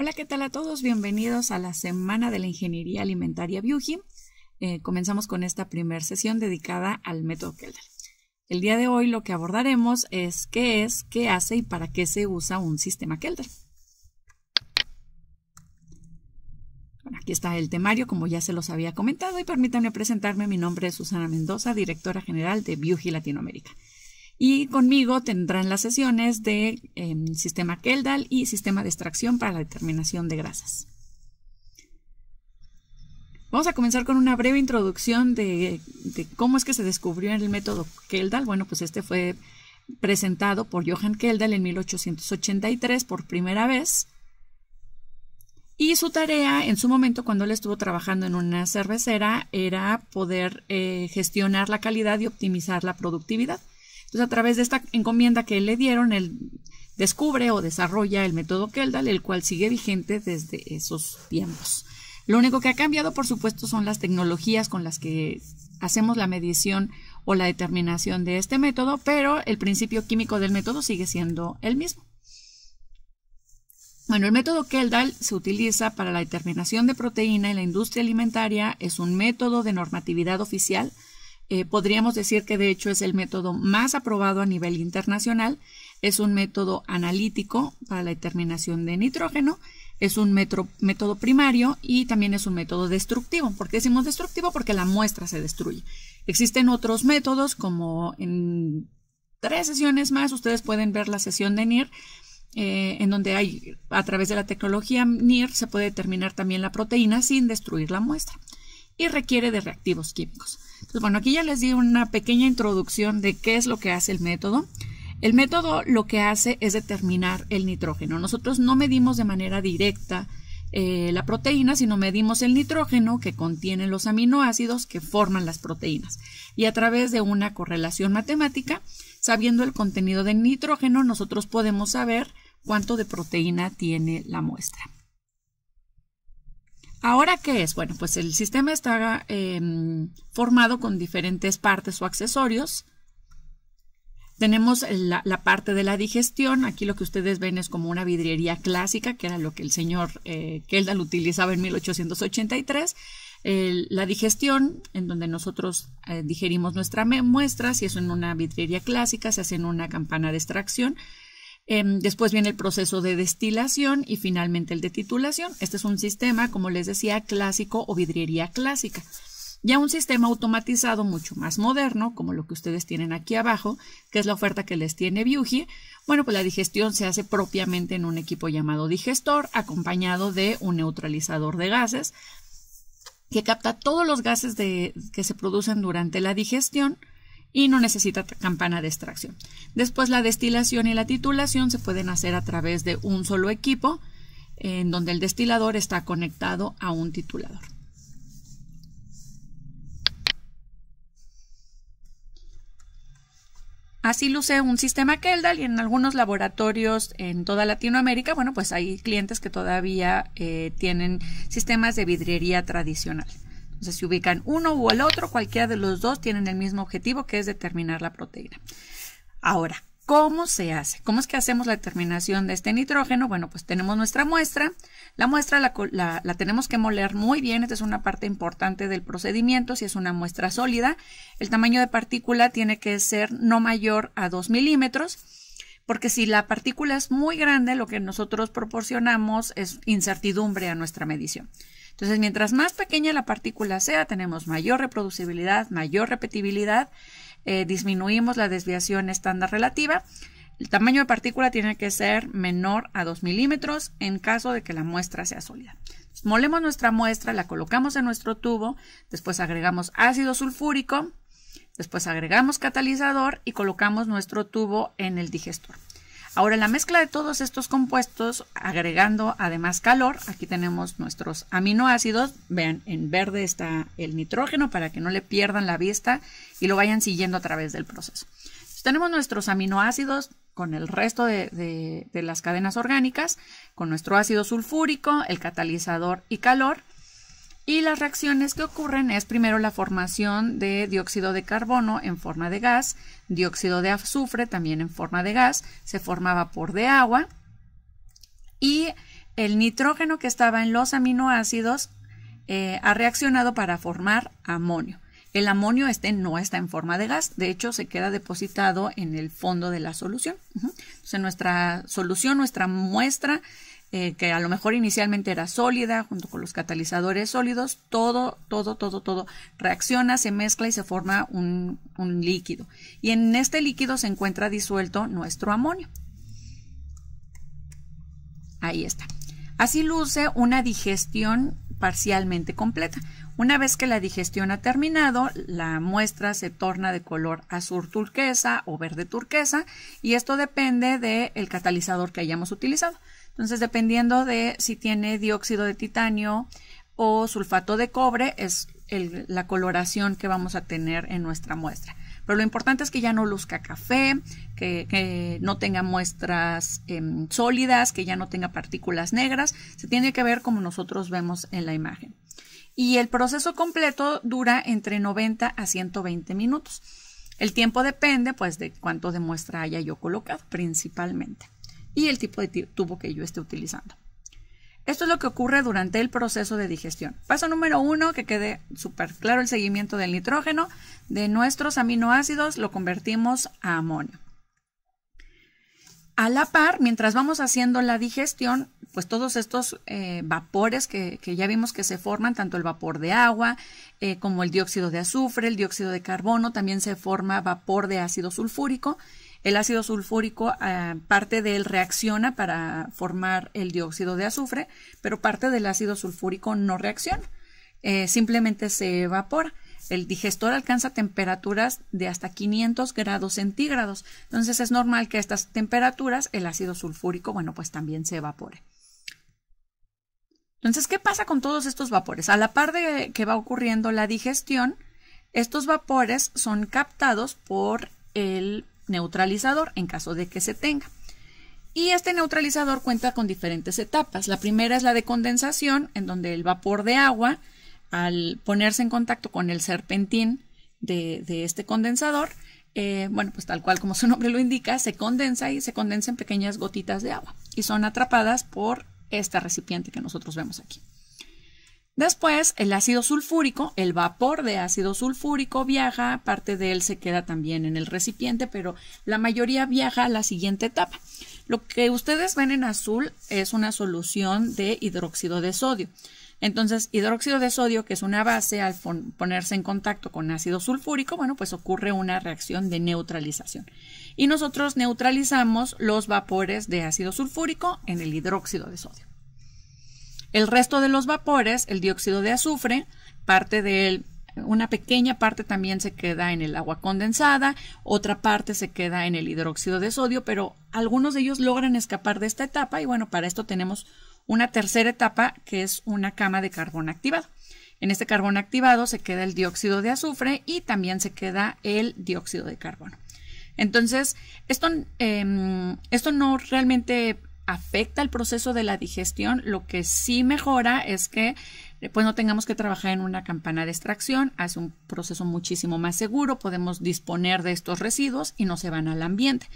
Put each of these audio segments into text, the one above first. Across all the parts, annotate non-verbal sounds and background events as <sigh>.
Hola, ¿qué tal a todos? Bienvenidos a la Semana de la Ingeniería Alimentaria Biuji. Eh, comenzamos con esta primera sesión dedicada al método Kelder. El día de hoy lo que abordaremos es qué es, qué hace y para qué se usa un sistema Kelder. aquí está el temario, como ya se los había comentado, y permítanme presentarme. Mi nombre es Susana Mendoza, directora general de Biuji Latinoamérica. Y conmigo tendrán las sesiones de em, sistema Keldal y sistema de extracción para la determinación de grasas. Vamos a comenzar con una breve introducción de, cómo es que se descubrió el método Keldal. Bueno, pues este fue presentado por Johann Keldal en 1883 por primera vez. Y su tarea en su momento, cuando él estuvo trabajando en una cervecera, era poder eh, gestionar la calidad y optimizar la productividad. Entonces, a través de esta encomienda que le dieron, él descubre o desarrolla el método Keldal, el cual sigue vigente desde esos tiempos. Lo único que ha cambiado, por supuesto, son las tecnologías con las que hacemos la medición o la determinación de este método, pero el principio químico del método sigue siendo el mismo. Bueno, el método Keldal se utiliza para la determinación de proteína en la industria alimentaria, es un método de normatividad oficial eh, podríamos decir que de hecho es el método más aprobado a nivel internacional. Es un método analítico para la determinación de nitrógeno, es un método primario y también es un método destructivo. ¿Por qué decimos destructivo? Porque la muestra se destruye. Existen otros métodos como en tres sesiones más ustedes pueden ver la sesión de NIR. Eh, en donde hay a través de la tecnología NIR se puede determinar también la proteína sin destruir la muestra y requiere de reactivos químicos bueno, aquí ya les di una pequeña introducción de qué es lo que hace el método. El método lo que hace es determinar el nitrógeno. Nosotros no medimos de manera directa eh, la proteína, sino medimos el nitrógeno que contienen los aminoácidos que forman las proteínas. Y a través de una correlación matemática, sabiendo el contenido de nitrógeno, nosotros podemos saber cuánto de proteína tiene la muestra. Ahora, ¿qué es? Bueno, pues el sistema está em, formado con diferentes partes o accesorios. Tenemos la, parte de la digestión. Aquí lo que ustedes ven es como una vidriería clásica, que era lo que el señor eh, Keldal utilizaba en 1883. la digestión, en donde nosotros eh, digerimos nuestra muestras, si es en una vidriería clásica, se hace en una campana de extracción Em, después viene el proceso de destilación y finalmente el de titulación. Este es un sistema, como les decía, clásico o vidriería clásica. Ya un sistema automatizado mucho más moderno, como lo que ustedes tienen aquí abajo, que es la oferta que les tiene Biugi, bueno, pues la digestión se hace propiamente en un equipo llamado digestor, acompañado de un neutralizador de gases, que capta todos los gases que se producen durante la digestión y no necesita campana de extracción. Después la destilación y la titulación se pueden hacer a través de un solo equipo en donde el destilador está conectado a un titulador. Así luce un sistema Keldal y en algunos laboratorios en toda Latinoamérica, bueno, pues hay clientes que todavía eh, tienen sistemas de vidriería tradicional. Entonces, si ubican uno u el otro, cualquiera de los dos tienen el mismo objetivo que es determinar la proteína. Ahora, ¿Cómo se hace? ¿Cómo es que hacemos la determinación de este nitrógeno? Bueno, pues tenemos nuestra muestra. La muestra la, tenemos que moler muy bien. Esta es una parte importante del procedimiento, si es una muestra sólida. El tamaño de partícula tiene que ser no mayor a 2 milímetros, porque si la partícula es muy grande, lo que nosotros proporcionamos es incertidumbre a nuestra medición. Entonces, mientras más pequeña la partícula sea, tenemos mayor reproducibilidad, mayor repetibilidad, eh, disminuimos la desviación estándar relativa. El tamaño de partícula tiene que ser menor a 2 milímetros en caso de que la muestra sea sólida. Molemos nuestra muestra, la colocamos en nuestro tubo, después agregamos ácido sulfúrico, después agregamos catalizador y colocamos nuestro tubo en el digestor. Ahora, la mezcla de todos estos compuestos, agregando además calor, aquí tenemos nuestros aminoácidos. Vean, en verde está el nitrógeno para que no le pierdan la vista y lo vayan siguiendo a través del proceso. tenemos nuestros aminoácidos con el resto de las cadenas orgánicas, con nuestro ácido sulfúrico, el catalizador y calor. Y las reacciones que ocurren es primero la formación de dióxido de carbono en forma de gas, dióxido de azufre también en forma de gas, se formaba vapor de agua y el nitrógeno que estaba en los aminoácidos eh, ha reaccionado para formar amonio. El amonio este no está en forma de gas, de hecho se queda depositado en el fondo de la solución. Entonces nuestra solución, nuestra muestra eh, que a lo mejor inicialmente era sólida, junto con los catalizadores sólidos, todo, todo, todo, todo reacciona, se mezcla y se forma un, un líquido. Y en este líquido se encuentra disuelto nuestro amonio. Ahí está. Así luce una digestión parcialmente completa. Una vez que la digestión ha terminado, la muestra se torna de color azul turquesa o verde turquesa y esto depende del catalizador que hayamos utilizado. Entonces, dependiendo de si tiene dióxido de titanio o sulfato de cobre, es la coloración que vamos a tener en nuestra muestra. Pero lo importante es que ya no luzca café, que, no tenga muestras em, sólidas, que ya no tenga partículas negras. Se tiene que ver como nosotros vemos en la imagen. Y el proceso completo dura entre 90 a 120 minutos. El tiempo depende pues de cuánto de muestra haya yo colocado principalmente y el tipo de tubo que yo esté utilizando. Esto es lo que ocurre durante el proceso de digestión. Paso número uno, que quede súper claro el seguimiento del nitrógeno de nuestros aminoácidos, lo convertimos a amonio. A la par, mientras vamos haciendo la digestión, pues todos estos eh, vapores que, ya vimos que se forman, tanto el vapor de agua eh, como el dióxido de azufre, el dióxido de carbono, también se forma vapor de ácido sulfúrico el ácido sulfúrico, eh, parte de él reacciona para formar el dióxido de azufre, pero parte del ácido sulfúrico no reacciona, eh, simplemente se evapora. El digestor alcanza temperaturas de hasta 500 grados centígrados. Entonces es normal que a estas temperaturas el ácido sulfúrico, bueno, pues también se evapore. Entonces, ¿qué pasa con todos estos vapores? A la par de que va ocurriendo la digestión, estos vapores son captados por el neutralizador en caso de que se tenga. Y este neutralizador cuenta con diferentes etapas. La primera es la de condensación, en donde el vapor de agua, al ponerse en contacto con el serpentín de, este condensador, eh, bueno, pues tal cual como su nombre lo indica, se condensa y se condensa en pequeñas gotitas de agua y son atrapadas por este recipiente que nosotros vemos aquí. Después, el ácido sulfúrico, el vapor de ácido sulfúrico viaja, parte de él se queda también en el recipiente, pero la mayoría viaja a la siguiente etapa. Lo que ustedes ven en azul es una solución de hidróxido de sodio. Entonces, hidróxido de sodio, que es una base, al ponerse en contacto con ácido sulfúrico, bueno, pues ocurre una reacción de neutralización. Y nosotros neutralizamos los vapores de ácido sulfúrico en el hidróxido de sodio. El resto de los vapores, el dióxido de azufre, parte de él, una pequeña parte también se queda en el agua condensada, otra parte se queda en el hidróxido de sodio, pero algunos de ellos logran escapar de esta etapa y bueno, para esto tenemos una tercera etapa que es una cama de carbón activado. En este carbón activado se queda el dióxido de azufre y también se queda el dióxido de carbono. Entonces, esto, em, esto no realmente afecta el proceso de la digestión. Lo que sí mejora es que pues no tengamos que trabajar en una campana de extracción, hace un proceso muchísimo más seguro, podemos disponer de estos residuos y no se van al ambiente.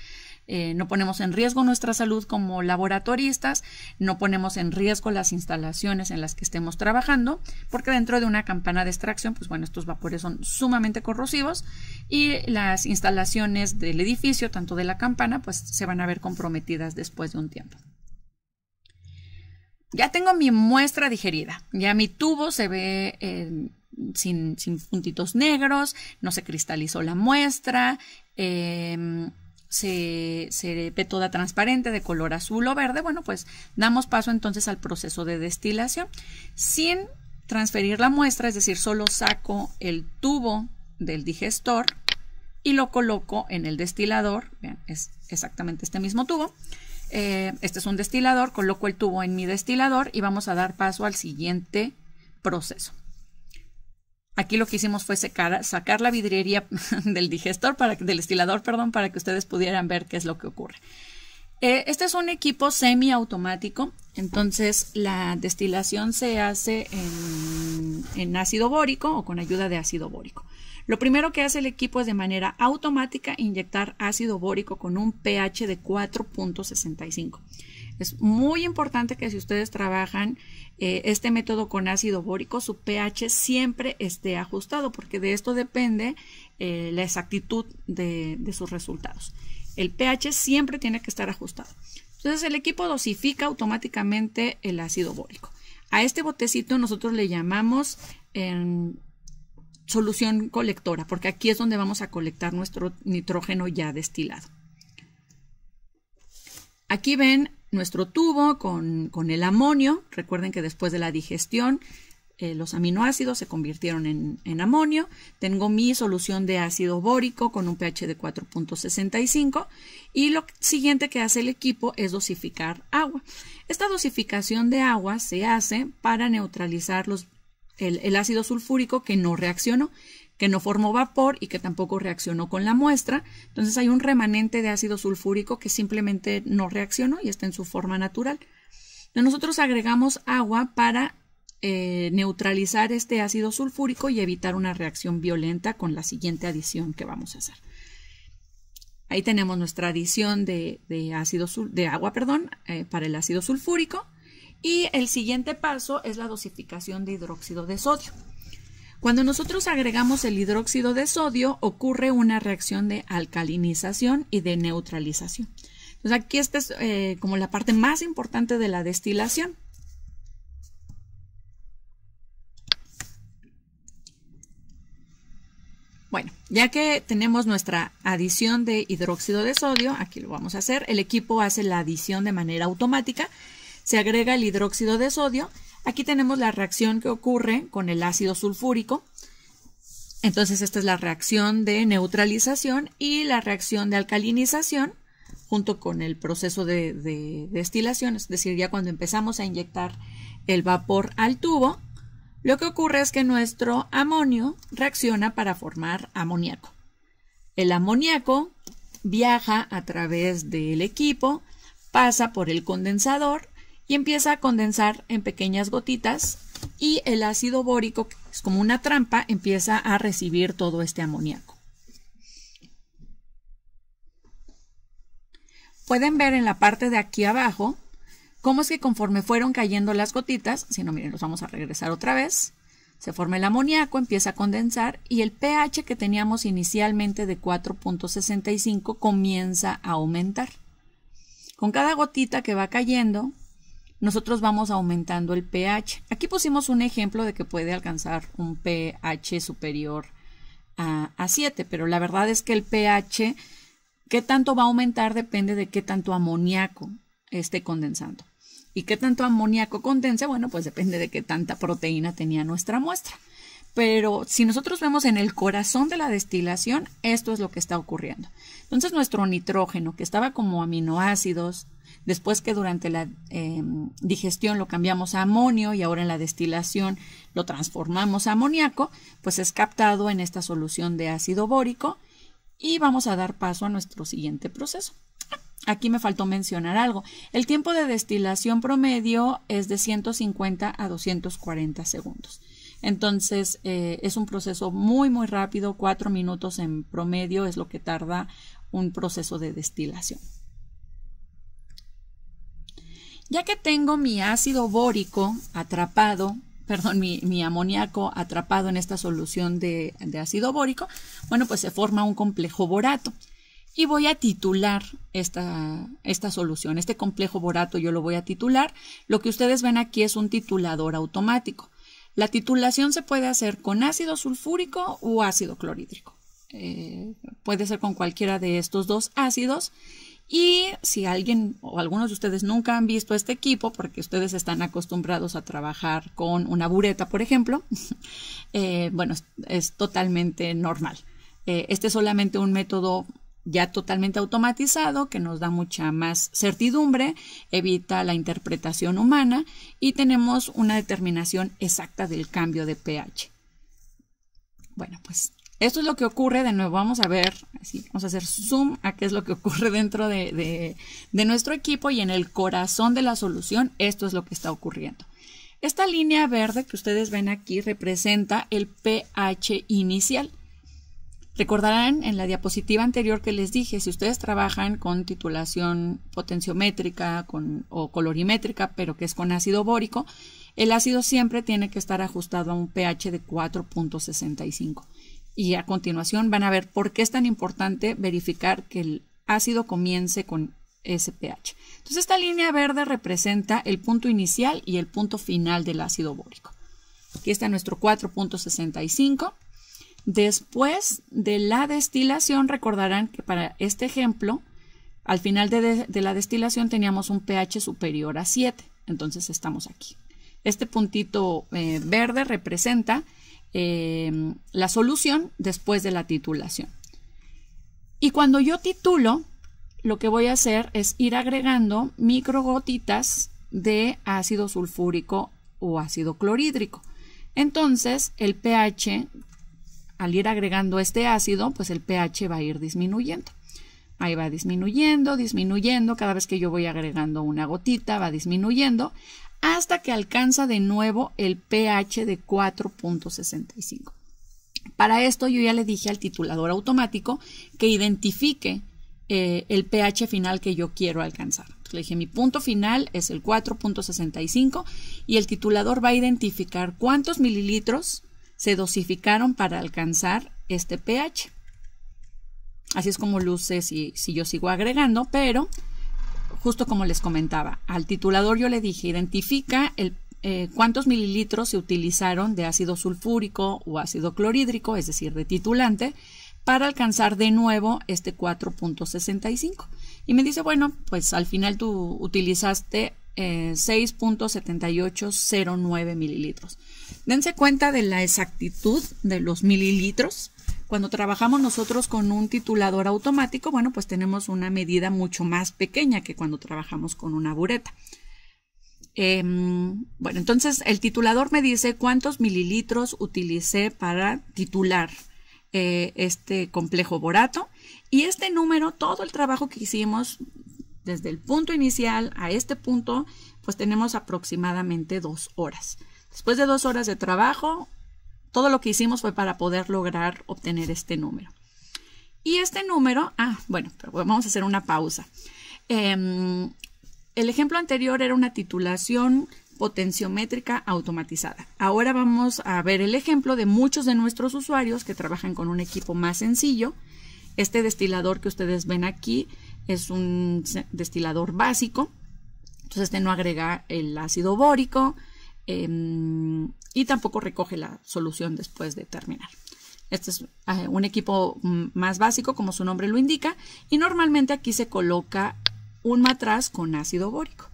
Eh, no ponemos en riesgo nuestra salud como laboratoristas, no ponemos en riesgo las instalaciones en las que estemos trabajando, porque dentro de una campana de extracción, pues bueno, estos vapores son sumamente corrosivos y las instalaciones del edificio, tanto de la campana, pues se van a ver comprometidas después de un tiempo. Ya tengo mi muestra digerida, ya mi tubo se ve... Eh, sin, sin puntitos negros, no se cristalizó la muestra, em, se, ve toda transparente de color azul o verde, bueno, pues damos paso entonces al proceso de destilación sin transferir la muestra, es decir, solo saco el tubo del digestor y lo coloco en el destilador, es exactamente este mismo tubo, eh, este es un destilador, coloco el tubo en mi destilador y vamos a dar paso al siguiente proceso. Aquí lo que hicimos fue sacar la vidriería <laughs> del digestor, para, del destilador, perdón, para que ustedes pudieran ver qué es lo que ocurre. Eh, este es un equipo semiautomático, entonces la destilación se hace en, en ácido bórico o con ayuda de ácido bórico. Lo primero que hace el equipo es de manera automática inyectar ácido bórico con un pH de 4.65. Es muy importante que si ustedes trabajan eh, este método con ácido bórico, su pH siempre esté ajustado, porque de esto depende eh, la exactitud de, sus resultados. El pH siempre tiene que estar ajustado. Entonces el equipo dosifica automáticamente el ácido bórico. A este botecito nosotros le llamamos em, solución colectora, porque aquí es donde vamos a colectar nuestro nitrógeno ya destilado. Aquí ven nuestro tubo con, con el amonio. Recuerden que después de la digestión eh, los aminoácidos se convirtieron en, en, amonio. Tengo mi solución de ácido bórico con un pH de 4.65 y lo siguiente que hace el equipo es dosificar agua. Esta dosificación de agua se hace para neutralizar los, el ácido sulfúrico que no reaccionó que no formó vapor y que tampoco reaccionó con la muestra. Entonces hay un remanente de ácido sulfúrico que simplemente no reaccionó y está en su forma natural. Nosotros agregamos agua para eh, neutralizar este ácido sulfúrico y evitar una reacción violenta con la siguiente adición que vamos a hacer. Ahí tenemos nuestra adición de, ácido, de agua perdón, eh, para el ácido sulfúrico. Y el siguiente paso es la dosificación de hidróxido de sodio. Cuando nosotros agregamos el hidróxido de sodio, ocurre una reacción de alcalinización y de neutralización. Entonces aquí esta es eh, como la parte más importante de la destilación. Bueno, ya que tenemos nuestra adición de hidróxido de sodio, aquí lo vamos a hacer, el equipo hace la adición de manera automática, se agrega el hidróxido de sodio Aquí tenemos la reacción que ocurre con el ácido sulfúrico. Entonces esta es la reacción de neutralización y la reacción de alcalinización junto con el proceso de, destilación, es decir, ya cuando empezamos a inyectar el vapor al tubo, lo que ocurre es que nuestro amonio reacciona para formar amoníaco. El amoníaco viaja a través del equipo, pasa por el condensador y empieza a condensar en pequeñas gotitas y el ácido bórico, que es como una trampa, empieza a recibir todo este amoníaco. Pueden ver en la parte de aquí abajo cómo es que conforme fueron cayendo las gotitas, si no, miren, los vamos a regresar otra vez, se forma el amoníaco, empieza a condensar y el pH que teníamos inicialmente de 4.65 comienza a aumentar. Con cada gotita que va cayendo, nosotros vamos aumentando el pH. Aquí pusimos un ejemplo de que puede alcanzar un pH superior a, a 7, pero la verdad es que el pH, qué tanto va a aumentar depende de qué tanto amoníaco esté condensando. ¿Y qué tanto amoníaco condense? Bueno, pues depende de qué tanta proteína tenía nuestra muestra. Pero si nosotros vemos en el corazón de la destilación, esto es lo que está ocurriendo. Entonces nuestro nitrógeno, que estaba como aminoácidos, Después que durante la em, digestión lo cambiamos a amonio y ahora en la destilación lo transformamos a amoníaco, pues es captado en esta solución de ácido bórico y vamos a dar paso a nuestro siguiente proceso. Aquí me faltó mencionar algo. El tiempo de destilación promedio es de 150 a 240 segundos. Entonces eh, es un proceso muy muy rápido, cuatro minutos en promedio es lo que tarda un proceso de destilación. Ya que tengo mi ácido bórico atrapado, perdón, mi, amoníaco atrapado en esta solución de, ácido bórico, bueno, pues se forma un complejo borato. Y voy a titular esta, esta, solución, este complejo borato yo lo voy a titular. Lo que ustedes ven aquí es un titulador automático. La titulación se puede hacer con ácido sulfúrico o ácido clorhídrico. Eh, puede ser con cualquiera de estos dos ácidos y si alguien o algunos de ustedes nunca han visto este equipo, porque ustedes están acostumbrados a trabajar con una bureta, por ejemplo, <laughs> eh, bueno, es, totalmente normal. Eh, este es solamente un método ya totalmente automatizado que nos da mucha más certidumbre, evita la interpretación humana y tenemos una determinación exacta del cambio de pH. Bueno, pues esto es lo que ocurre, de nuevo vamos a ver, vamos a hacer zoom a qué es lo que ocurre dentro de, nuestro equipo y en el corazón de la solución, esto es lo que está ocurriendo. Esta línea verde que ustedes ven aquí representa el pH inicial. Recordarán en la diapositiva anterior que les dije, si ustedes trabajan con titulación potenciométrica o colorimétrica, pero que es con ácido bórico, el ácido siempre tiene que estar ajustado a un pH de 4.65. Y a continuación van a ver por qué es tan importante verificar que el ácido comience con ese pH. Entonces esta línea verde representa el punto inicial y el punto final del ácido bórico. Aquí está nuestro 4.65. Después de la destilación, recordarán que para este ejemplo, al final de, la destilación teníamos un pH superior a 7, entonces estamos aquí. Este puntito eh, verde representa Em, la solución después de la titulación. Y cuando yo titulo, lo que voy a hacer es ir agregando microgotitas de ácido sulfúrico o ácido clorhídrico. Entonces, el pH, al ir agregando este ácido, pues el pH va a ir disminuyendo. Ahí va disminuyendo, disminuyendo, cada vez que yo voy agregando una gotita va disminuyendo, hasta que alcanza de nuevo el pH de 4.65. Para esto yo ya le dije al titulador automático que identifique eh, el pH final que yo quiero alcanzar. le dije, mi punto final es el 4.65 y el titulador va a identificar cuántos mililitros se dosificaron para alcanzar este pH. Así es como luce si yo sigo agregando, pero justo como les comentaba, al titulador yo le dije, identifica eh, cuántos mililitros se utilizaron de ácido sulfúrico o ácido clorhídrico, es decir, de titulante, para alcanzar de nuevo este 4.65. Y me dice, bueno, pues al final tú utilizaste 6.7809 eh, mililitros. Dense cuenta de la exactitud de los mililitros cuando trabajamos nosotros con un titulador automático, bueno, pues tenemos una medida mucho más pequeña que cuando trabajamos con una bureta. Em, bueno, entonces el titulador me dice cuántos mililitros utilicé para titular eh, este complejo borato y este número, todo el trabajo que hicimos desde el punto inicial a este punto, pues tenemos aproximadamente dos horas. Después de dos horas de trabajo, todo lo que hicimos fue para poder lograr obtener este número. Y este número, ah, bueno, vamos a hacer una pausa. Em, el ejemplo anterior era una titulación potenciométrica automatizada. Ahora vamos a ver el ejemplo de muchos de nuestros usuarios que trabajan con un equipo más sencillo. Este destilador que ustedes ven aquí es un destilador básico. Entonces este no agrega el ácido bórico, Em, y tampoco recoge la solución después de terminar. Este es eh, un equipo mm, más básico, como su nombre lo indica, y normalmente aquí se coloca un matraz con ácido bórico.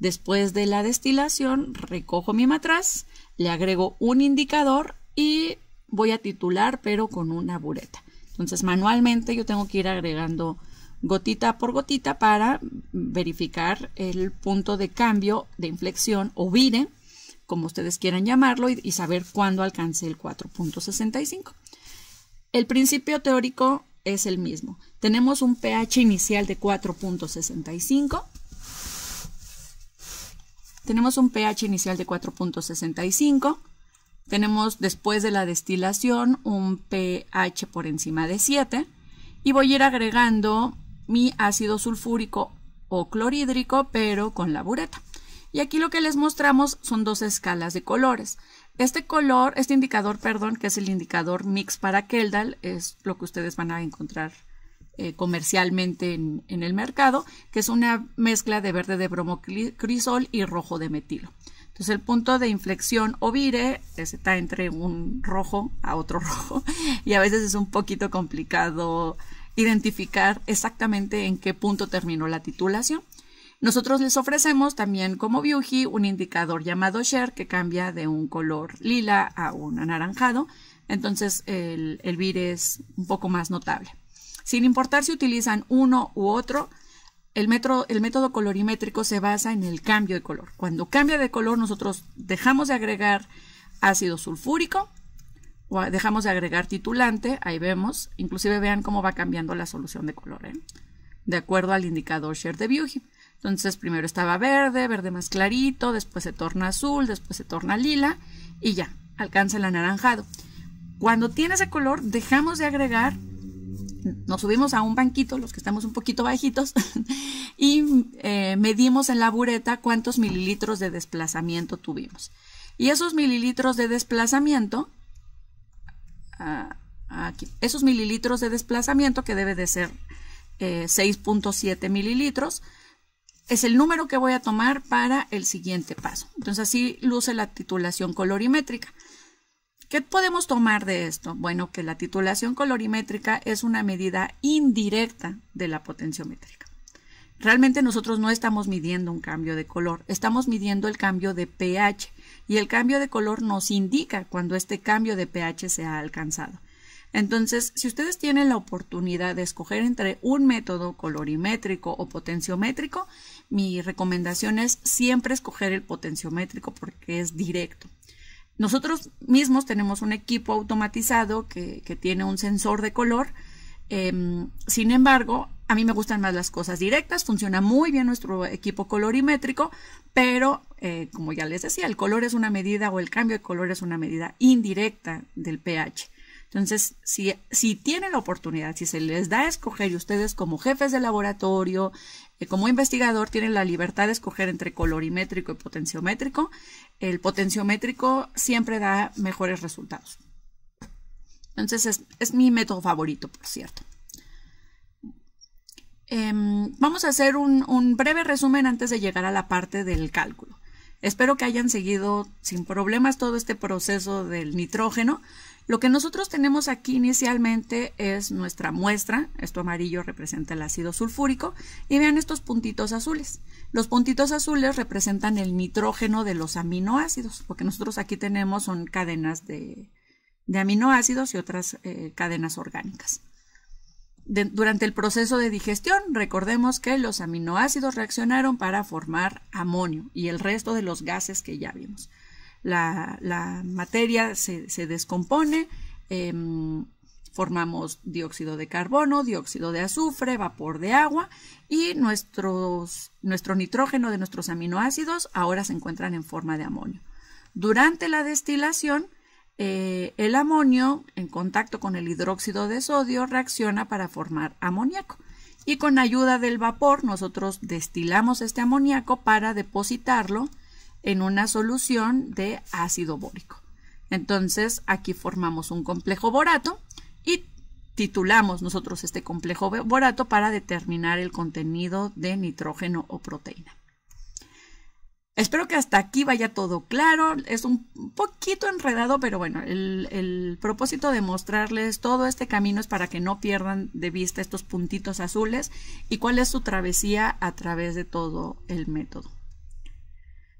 Después de la destilación, recojo mi matraz, le agrego un indicador y voy a titular, pero con una bureta. Entonces, manualmente yo tengo que ir agregando gotita por gotita para verificar el punto de cambio de inflexión o vire como ustedes quieran llamarlo, y, saber cuándo alcance el 4.65. El principio teórico es el mismo. Tenemos un pH inicial de 4.65. Tenemos un pH inicial de 4.65. Tenemos después de la destilación un pH por encima de 7 y voy a ir agregando mi ácido sulfúrico o clorhídrico, pero con la bureta. Y aquí lo que les mostramos son dos escalas de colores. Este color, este indicador, perdón, que es el indicador mix para Keldal, es lo que ustedes van a encontrar eh, comercialmente en, en, el mercado, que es una mezcla de verde de bromocrisol y rojo de metilo. Entonces el punto de inflexión o vire está entre un rojo a otro <laughs> rojo y a veces es un poquito complicado identificar exactamente en qué punto terminó la titulación. Nosotros les ofrecemos también como Beauty un indicador llamado Share que cambia de un color lila a un anaranjado. Entonces el, VIR es un poco más notable. Sin importar si utilizan uno u otro, el, metro, el, método colorimétrico se basa en el cambio de color. Cuando cambia de color, nosotros dejamos de agregar ácido sulfúrico o dejamos de agregar titulante. Ahí vemos, inclusive vean cómo va cambiando la solución de color, ¿eh? de acuerdo al indicador Share de Beauty. Entonces primero estaba verde, verde más clarito, después se torna azul, después se torna lila y ya, alcanza el anaranjado. Cuando tiene ese color, dejamos de agregar, nos subimos a un banquito, los que estamos un poquito bajitos, <laughs> y eh, medimos en la bureta cuántos mililitros de desplazamiento tuvimos. Y esos mililitros de desplazamiento, ah, esos mililitros de desplazamiento que debe de ser 6.7 eh, mililitros, es el número que voy a tomar para el siguiente paso. Entonces así luce la titulación colorimétrica. ¿Qué podemos tomar de esto? Bueno, que la titulación colorimétrica es una medida indirecta de la potenciométrica. Realmente nosotros no estamos midiendo un cambio de color, estamos midiendo el cambio de pH y el cambio de color nos indica cuando este cambio de pH se ha alcanzado. Entonces, si ustedes tienen la oportunidad de escoger entre un método colorimétrico o potenciométrico, mi recomendación es siempre escoger el potenciométrico porque es directo. Nosotros mismos tenemos un equipo automatizado que, tiene un sensor de color. Em, sin embargo, a mí me gustan más las cosas directas, funciona muy bien nuestro equipo colorimétrico, pero eh, como ya les decía, el color es una medida o el cambio de color es una medida indirecta del pH. Entonces, si, tienen la oportunidad, si se les da a escoger y ustedes como jefes de laboratorio, eh, como investigador, tienen la libertad de escoger entre colorimétrico y potenciométrico, el potenciométrico siempre da mejores resultados. Entonces, es, mi método favorito, por cierto. Em, vamos a hacer un breve resumen antes de llegar a la parte del cálculo. Espero que hayan seguido sin problemas todo este proceso del nitrógeno. Lo que nosotros tenemos aquí inicialmente es nuestra muestra, esto amarillo representa el ácido sulfúrico, y vean estos puntitos azules. Los puntitos azules representan el nitrógeno de los aminoácidos, porque nosotros aquí tenemos son cadenas de, aminoácidos y otras eh, cadenas orgánicas durante el proceso de digestión, recordemos que los aminoácidos reaccionaron para formar amonio y el resto de los gases que ya vimos. La, materia se, descompone, em, formamos dióxido de carbono, dióxido de azufre, vapor de agua y nuestro nitrógeno de nuestros aminoácidos ahora se encuentran en forma de amonio. Durante la destilación, eh, el amonio en contacto con el hidróxido de sodio reacciona para formar amoníaco. Y con ayuda del vapor nosotros destilamos este amoníaco para depositarlo en una solución de ácido bórico. Entonces aquí formamos un complejo borato y titulamos nosotros este complejo borato para determinar el contenido de nitrógeno o proteína. Espero que hasta aquí vaya todo claro. Es un poquito enredado, pero bueno, el, propósito de mostrarles todo este camino es para que no pierdan de vista estos puntitos azules y cuál es su travesía a través de todo el método.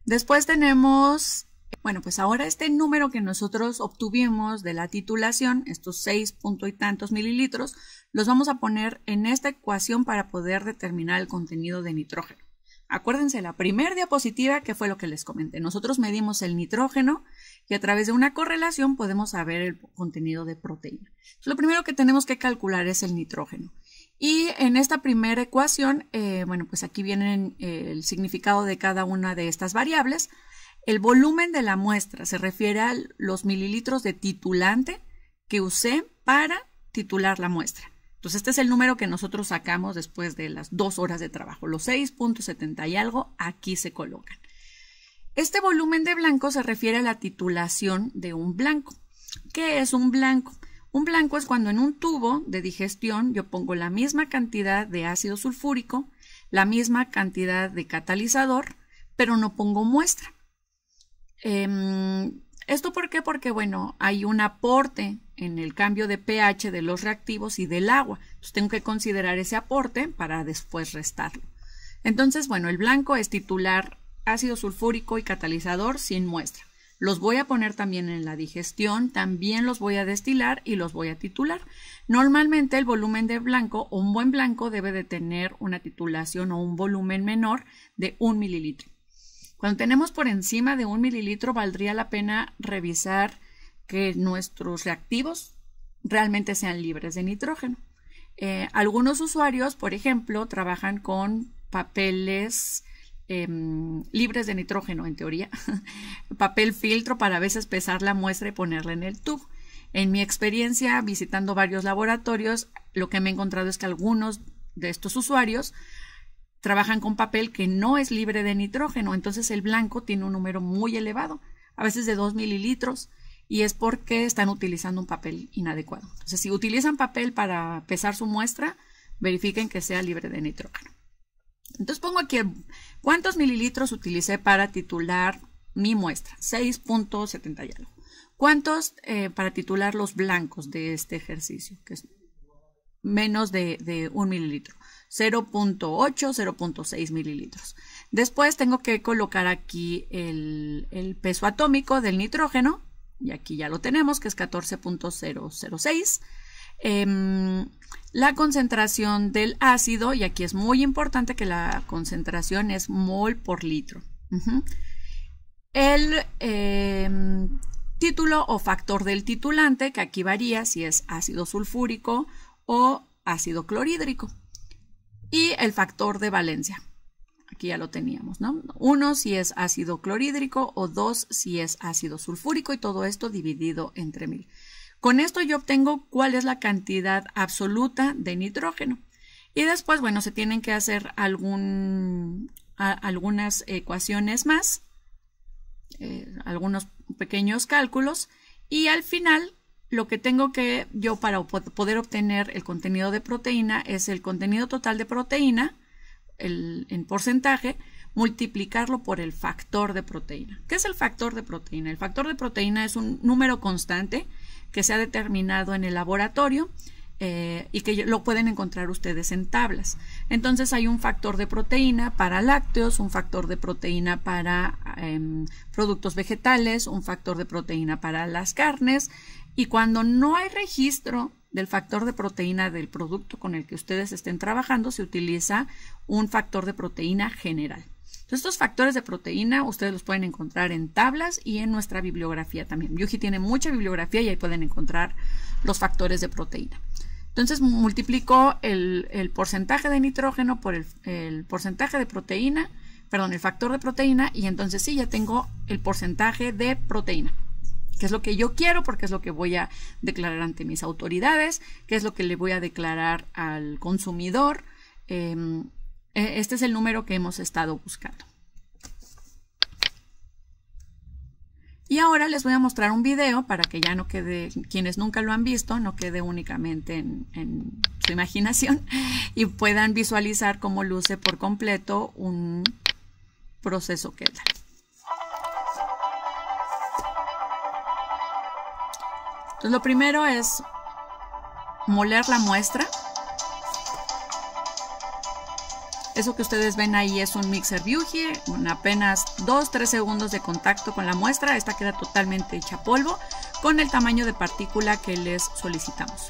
Después tenemos, bueno, pues ahora este número que nosotros obtuvimos de la titulación, estos seis punto y tantos mililitros, los vamos a poner en esta ecuación para poder determinar el contenido de nitrógeno. Acuérdense, la primera diapositiva, que fue lo que les comenté. Nosotros medimos el nitrógeno y a través de una correlación podemos saber el contenido de proteína. Lo primero que tenemos que calcular es el nitrógeno. Y en esta primera ecuación, eh, bueno, pues aquí vienen eh, el significado de cada una de estas variables. El volumen de la muestra se refiere a los mililitros de titulante que usé para titular la muestra este es el número que nosotros sacamos después de las dos horas de trabajo. Los 6.70 y algo aquí se colocan. Este volumen de blanco se refiere a la titulación de un blanco. ¿Qué es un blanco? Un blanco es cuando en un tubo de digestión yo pongo la misma cantidad de ácido sulfúrico, la misma cantidad de catalizador, pero no pongo muestra. Em, ¿Esto por qué? Porque, bueno, hay un aporte en el cambio de pH de los reactivos y del agua. tengo que considerar ese aporte para después restarlo. Entonces, bueno, el blanco es titular ácido sulfúrico y catalizador sin muestra. Los voy a poner también en la digestión, también los voy a destilar y los voy a titular. Normalmente el volumen de blanco o un buen blanco debe de tener una titulación o un volumen menor de un mililitro. Cuando tenemos por encima de un mililitro, valdría la pena revisar que nuestros reactivos realmente sean libres de nitrógeno. Eh, algunos usuarios, por ejemplo, trabajan con papeles em, libres de nitrógeno, en teoría, <laughs> papel filtro para a veces pesar la muestra y ponerla en el tubo. En mi experiencia visitando varios laboratorios, lo que me he encontrado es que algunos de estos usuarios trabajan con papel que no es libre de nitrógeno, entonces el blanco tiene un número muy elevado, a veces de 2 mililitros, y es porque están utilizando un papel inadecuado. Entonces, si utilizan papel para pesar su muestra, verifiquen que sea libre de nitrógeno. Entonces pongo aquí cuántos mililitros utilicé para titular mi muestra, 6.70 y algo. ¿Cuántos eh, para titular los blancos de este ejercicio? Que es menos de, un mililitro, 0.8, 0.6 mililitros. Después tengo que colocar aquí el peso atómico del nitrógeno, y aquí ya lo tenemos, que es 14.006. Em, la concentración del ácido, y aquí es muy importante que la concentración es mol por litro. El em, título o factor del titulante, que aquí varía si es ácido sulfúrico o ácido clorhídrico. Y el factor de valencia. Aquí ya lo teníamos, ¿no? Uno si es ácido clorhídrico o dos si es ácido sulfúrico y todo esto dividido entre mil. Con esto yo obtengo cuál es la cantidad absoluta de nitrógeno. Y después, bueno, se tienen que hacer algún, algunas ecuaciones más, eh, algunos pequeños cálculos y al final lo que tengo que yo para poder obtener el contenido de proteína es el contenido total de proteína el, en porcentaje, multiplicarlo por el factor de proteína. ¿Qué es el factor de proteína? El factor de proteína es un número constante que se ha determinado en el laboratorio eh, y que lo pueden encontrar ustedes en tablas. Entonces hay un factor de proteína para lácteos, un factor de proteína para em, productos vegetales, un factor de proteína para las carnes y cuando no hay registro del factor de proteína del producto con el que ustedes estén trabajando, se utiliza un factor de proteína general. Entonces, estos factores de proteína ustedes los pueden encontrar en tablas y en nuestra bibliografía también. Yuji tiene mucha bibliografía y ahí pueden encontrar los factores de proteína. Entonces multiplico el, porcentaje de nitrógeno por el, el porcentaje de proteína, perdón, el factor de proteína y entonces sí, ya tengo el porcentaje de proteína qué es lo que yo quiero, porque es lo que voy a declarar ante mis autoridades, qué es lo que le voy a declarar al consumidor. Em, e, este es el número que hemos estado buscando. Y ahora les voy a mostrar un video para que ya no quede, quienes nunca lo han visto, no quede únicamente en, su imaginación y puedan visualizar cómo luce por completo un proceso que tal. Entonces, lo primero es moler la muestra. Eso que ustedes ven ahí es un mixer Beauty, con apenas 2-3 segundos de contacto con la muestra, esta queda totalmente hecha polvo, con el tamaño de partícula que les solicitamos.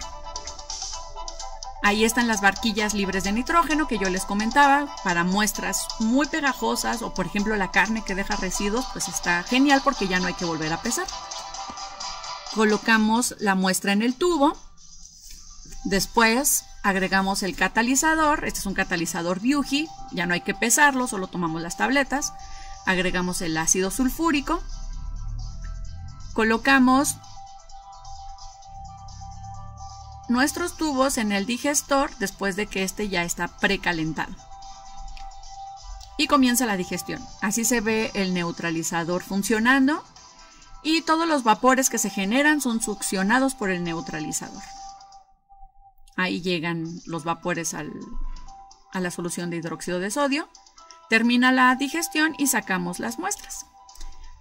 Ahí están las barquillas libres de nitrógeno que yo les comentaba, para muestras muy pegajosas o por ejemplo la carne que deja residuos, pues está genial porque ya no hay que volver a pesar colocamos la muestra en el tubo, después agregamos el catalizador, este es un catalizador Biuji, ya no hay que pesarlo, solo tomamos las tabletas, agregamos el ácido sulfúrico, colocamos nuestros tubos en el digestor después de que este ya está precalentado. Y comienza la digestión. Así se ve el neutralizador funcionando y todos los vapores que se generan son succionados por el neutralizador. Ahí llegan los vapores a la solución de hidróxido de sodio, termina la digestión y sacamos las muestras.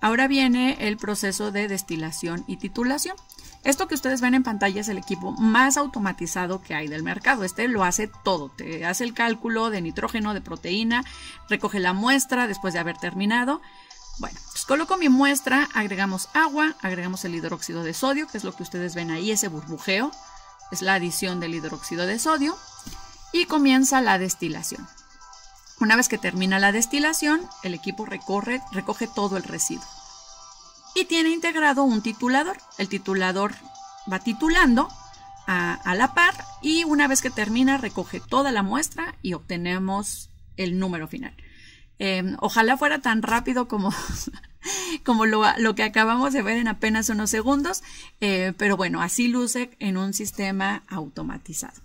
Ahora viene el proceso de destilación y titulación. Esto que ustedes ven en pantalla es el equipo más automatizado que hay del mercado. Este lo hace todo, te hace el cálculo de nitrógeno, de proteína, recoge la muestra después de haber terminado bueno, pues coloco mi muestra, agregamos agua, agregamos el hidróxido de sodio, que es lo que ustedes ven ahí, ese burbujeo, es la adición del hidróxido de sodio, y comienza la destilación. Una vez que termina la destilación, el equipo recorre, recoge todo el residuo y tiene integrado un titulador. El titulador va titulando a la par y una vez que termina recoge toda la muestra y obtenemos el número final. Em, ojalá fuera tan rápido como, <laughs> como lo, que acabamos de ver en apenas unos segundos, eh, pero bueno, así luce en un sistema automatizado.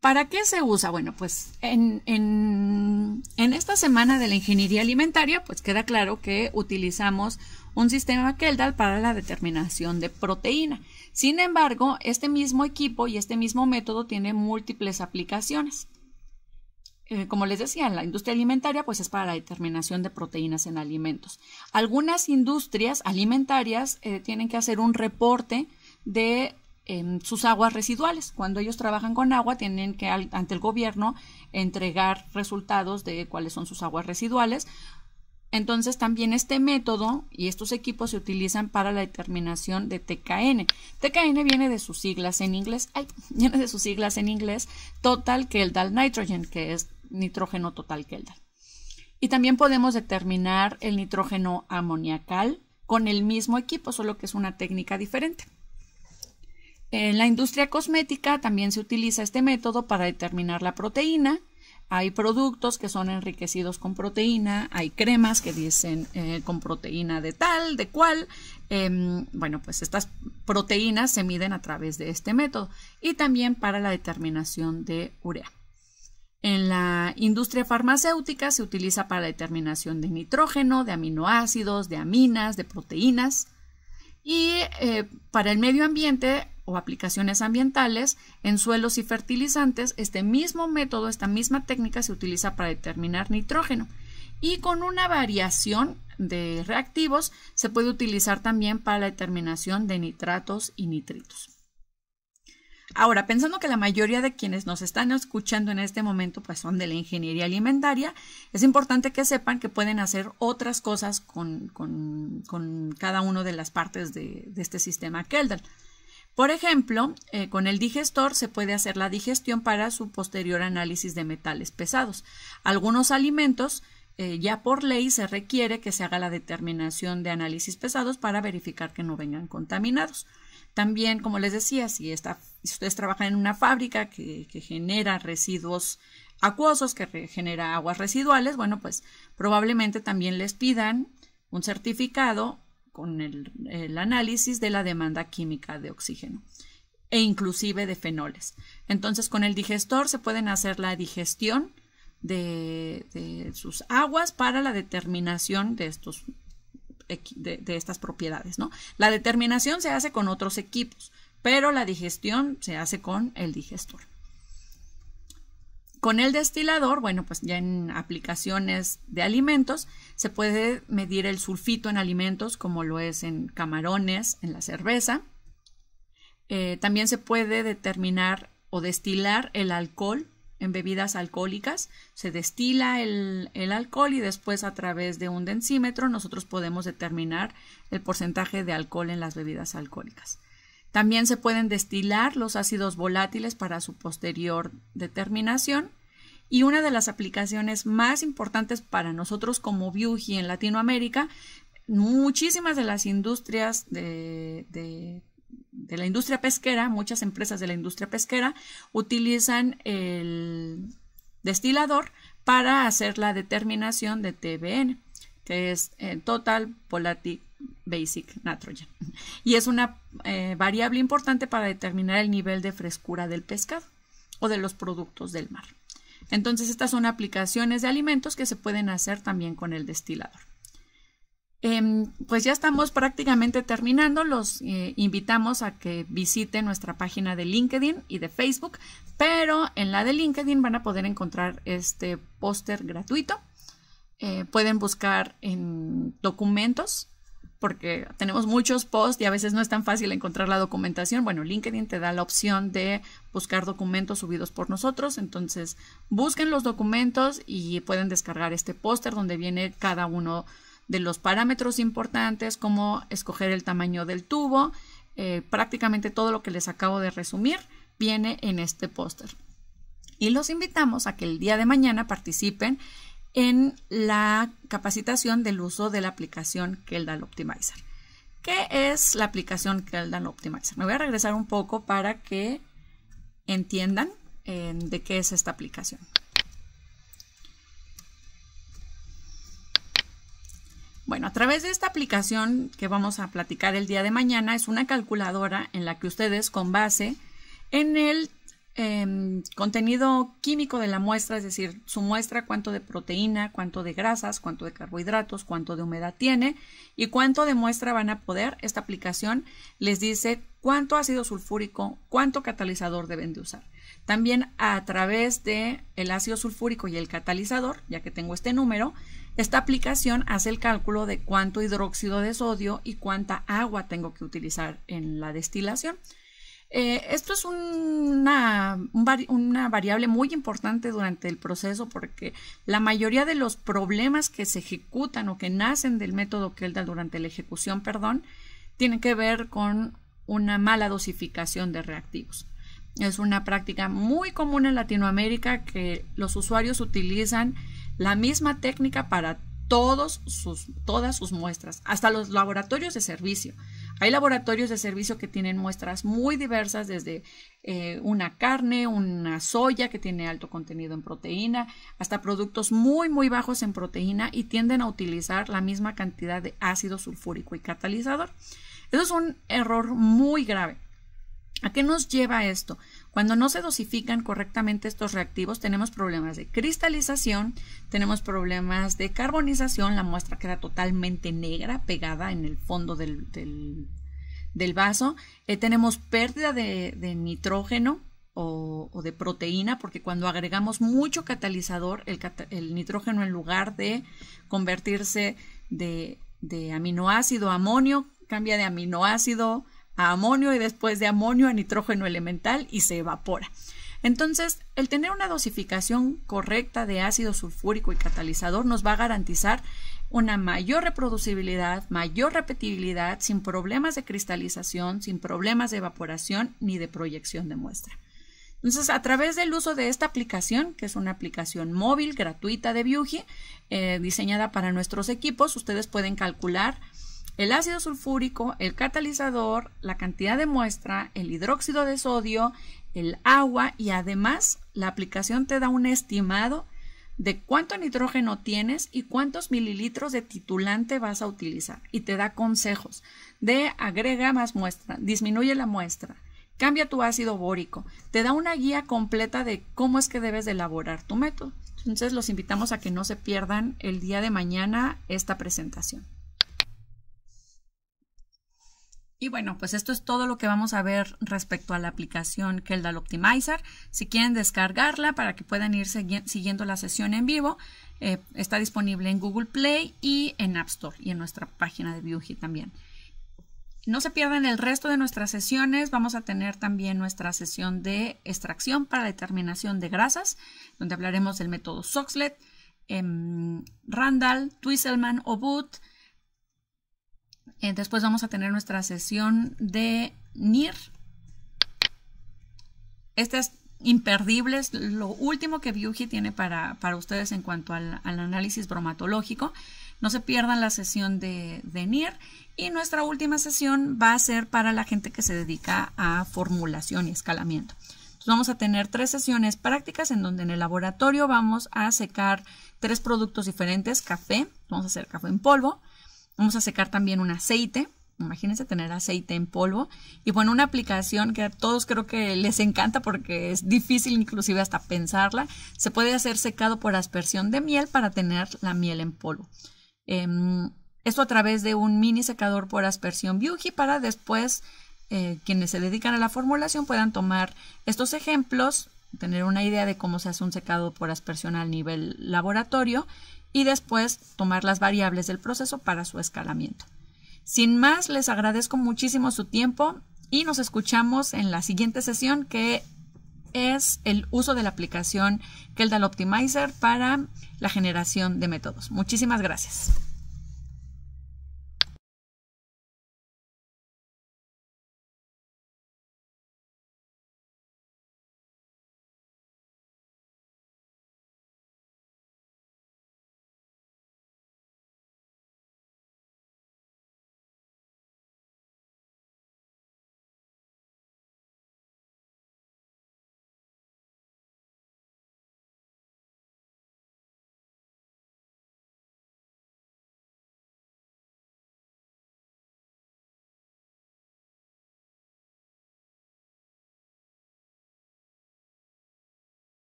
¿Para qué se usa? Bueno, pues en, en, esta semana de la ingeniería alimentaria, pues queda claro que utilizamos un sistema Keldal para la determinación de proteína. Sin embargo, este mismo equipo y este mismo método tiene múltiples aplicaciones. Eh, como les decía, la industria alimentaria pues es para la determinación de proteínas en alimentos. Algunas industrias alimentarias eh, tienen que hacer un reporte de em, sus aguas residuales. Cuando ellos trabajan con agua tienen que ante el gobierno entregar resultados de cuáles son sus aguas residuales entonces también este método y estos equipos se utilizan para la determinación de TKN. TKN viene de sus siglas en inglés, ay, <laughs> viene de sus siglas en inglés Total Keldal Nitrogen, que es nitrógeno total Keldal. Y también podemos determinar el nitrógeno amoniacal con el mismo equipo, solo que es una técnica diferente. En la industria cosmética también se utiliza este método para determinar la proteína hay productos que son enriquecidos con proteína, hay cremas que dicen eh, con proteína de tal, de cual. Em, bueno, pues estas proteínas se miden a través de este método y también para la determinación de urea. En la industria farmacéutica se utiliza para la determinación de nitrógeno, de aminoácidos, de aminas, de proteínas y eh, para el medio ambiente o aplicaciones ambientales en suelos y fertilizantes, este mismo método, esta misma técnica se utiliza para determinar nitrógeno y con una variación de reactivos se puede utilizar también para la determinación de nitratos y nitritos. Ahora, pensando que la mayoría de quienes nos están escuchando en este momento pues son de la ingeniería alimentaria, es importante que sepan que pueden hacer otras cosas con, cada una de las partes de, este sistema Keldal. Por ejemplo, eh, con el digestor se puede hacer la digestión para su posterior análisis de metales pesados. Algunos alimentos eh, ya por ley se requiere que se haga la determinación de análisis pesados para verificar que no vengan contaminados. También, como les decía, si esta si ustedes trabajan en una fábrica que, genera residuos acuosos, que genera aguas residuales, bueno, pues probablemente también les pidan un certificado con el, análisis de la demanda química de oxígeno e inclusive de fenoles. Entonces, con el digestor se pueden hacer la digestión de, sus aguas para la determinación de estos de, estas propiedades, ¿no? La determinación se hace con otros equipos, pero la digestión se hace con el digestor. Con el destilador, bueno, pues ya en aplicaciones de alimentos se puede medir el sulfito en alimentos como lo es en camarones, en la cerveza. Eh, también se puede determinar o destilar el alcohol en bebidas alcohólicas. Se destila el, alcohol y después a través de un densímetro nosotros podemos determinar el porcentaje de alcohol en las bebidas alcohólicas. También se pueden destilar los ácidos volátiles para su posterior determinación. Y una de las aplicaciones más importantes para nosotros como Biuji en Latinoamérica, muchísimas de las industrias de, la industria pesquera, muchas empresas de la industria pesquera utilizan el destilador para hacer la determinación de TBN, que es eh, Total volátil. Basic Nitrogen. Y es una eh, variable importante para determinar el nivel de frescura del pescado o de los productos del mar. Entonces, estas son aplicaciones de alimentos que se pueden hacer también con el destilador. Em, pues ya estamos prácticamente terminando. Los eh, invitamos a que visiten nuestra página de LinkedIn y de Facebook, pero en la de LinkedIn van a poder encontrar este póster gratuito. Eh, pueden buscar en documentos porque tenemos muchos posts y a veces no es tan fácil encontrar la documentación. Bueno, LinkedIn te da la opción de buscar documentos subidos por nosotros, entonces busquen los documentos y pueden descargar este póster donde viene cada uno de los parámetros importantes, como escoger el tamaño del tubo, eh, prácticamente todo lo que les acabo de resumir viene en este póster. Y los invitamos a que el día de mañana participen en la capacitación del uso de la aplicación Keldal Optimizer. ¿Qué es la aplicación Keldal Optimizer? Me voy a regresar un poco para que entiendan eh, de qué es esta aplicación. Bueno, a través de esta aplicación que vamos a platicar el día de mañana es una calculadora en la que ustedes con base en el Em, contenido químico de la muestra, es decir, su muestra, cuánto de proteína, cuánto de grasas, cuánto de carbohidratos, cuánto de humedad tiene y cuánto de muestra van a poder. Esta aplicación les dice cuánto ácido sulfúrico, cuánto catalizador deben de usar. También a través de el ácido sulfúrico y el catalizador, ya que tengo este número, esta aplicación hace el cálculo de cuánto hidróxido de sodio y cuánta agua tengo que utilizar en la destilación. Eh, esto es una, una variable muy importante durante el proceso porque la mayoría de los problemas que se ejecutan o que nacen del método Kelda durante la ejecución, perdón, tienen que ver con una mala dosificación de reactivos. Es una práctica muy común en Latinoamérica que los usuarios utilizan la misma técnica para todos sus, todas sus muestras, hasta los laboratorios de servicio. Hay laboratorios de servicio que tienen muestras muy diversas, desde eh, una carne, una soya que tiene alto contenido en proteína, hasta productos muy, muy bajos en proteína y tienden a utilizar la misma cantidad de ácido sulfúrico y catalizador. Eso es un error muy grave. ¿A qué nos lleva esto? Cuando no se dosifican correctamente estos reactivos, tenemos problemas de cristalización, tenemos problemas de carbonización, la muestra queda totalmente negra, pegada en el fondo del, vaso, eh, tenemos pérdida de, nitrógeno, o, de proteína, porque cuando agregamos mucho catalizador, el, nitrógeno en lugar de convertirse de, de aminoácido a amonio, cambia de aminoácido a amonio y después de amonio a nitrógeno elemental y se evapora. Entonces, el tener una dosificación correcta de ácido sulfúrico y catalizador nos va a garantizar una mayor reproducibilidad, mayor repetibilidad, sin problemas de cristalización, sin problemas de evaporación ni de proyección de muestra. Entonces, a través del uso de esta aplicación, que es una aplicación móvil gratuita de Biuji, eh, diseñada para nuestros equipos, ustedes pueden calcular el ácido sulfúrico, el catalizador, la cantidad de muestra, el hidróxido de sodio, el agua y además la aplicación te da un estimado de cuánto nitrógeno tienes y cuántos mililitros de titulante vas a utilizar y te da consejos de agrega más muestra, disminuye la muestra, cambia tu ácido bórico, te da una guía completa de cómo es que debes de elaborar tu método. Entonces los invitamos a que no se pierdan el día de mañana esta presentación. Y bueno, pues esto es todo lo que vamos a ver respecto a la aplicación Keldal Optimizer. Si quieren descargarla para que puedan ir siguiendo la sesión en vivo, eh, está disponible en Google Play y en App Store y en nuestra página de Bioji también. No se pierdan el resto de nuestras sesiones. Vamos a tener también nuestra sesión de extracción para determinación de grasas, donde hablaremos del método Soxlet, em, Randall, Randall, Twisselman, Boot, eh, después vamos a tener nuestra sesión de NIR. Esta es es lo último que Biuji tiene para, ustedes en cuanto al, análisis bromatológico. No se pierdan la sesión de, de, NIR y nuestra última sesión va a ser para la gente que se dedica a formulación y escalamiento. vamos a tener tres sesiones prácticas en donde en el laboratorio vamos a secar tres productos diferentes, café, vamos a hacer café en polvo, Vamos a secar también un aceite. Imagínense tener aceite en polvo. Y bueno, una aplicación que a todos creo que les encanta porque es difícil inclusive hasta pensarla. Se puede hacer secado por aspersión de miel para tener la miel en polvo. Em, esto a través de un mini secador por aspersión Biugi para después eh, quienes se dedican a la formulación puedan tomar estos ejemplos, tener una idea de cómo se hace un secado por aspersión al nivel laboratorio y después tomar las variables del proceso para su escalamiento. Sin más, les agradezco muchísimo su tiempo y nos escuchamos en la siguiente sesión que es el uso de la aplicación Keldal Optimizer para la generación de métodos. Muchísimas gracias.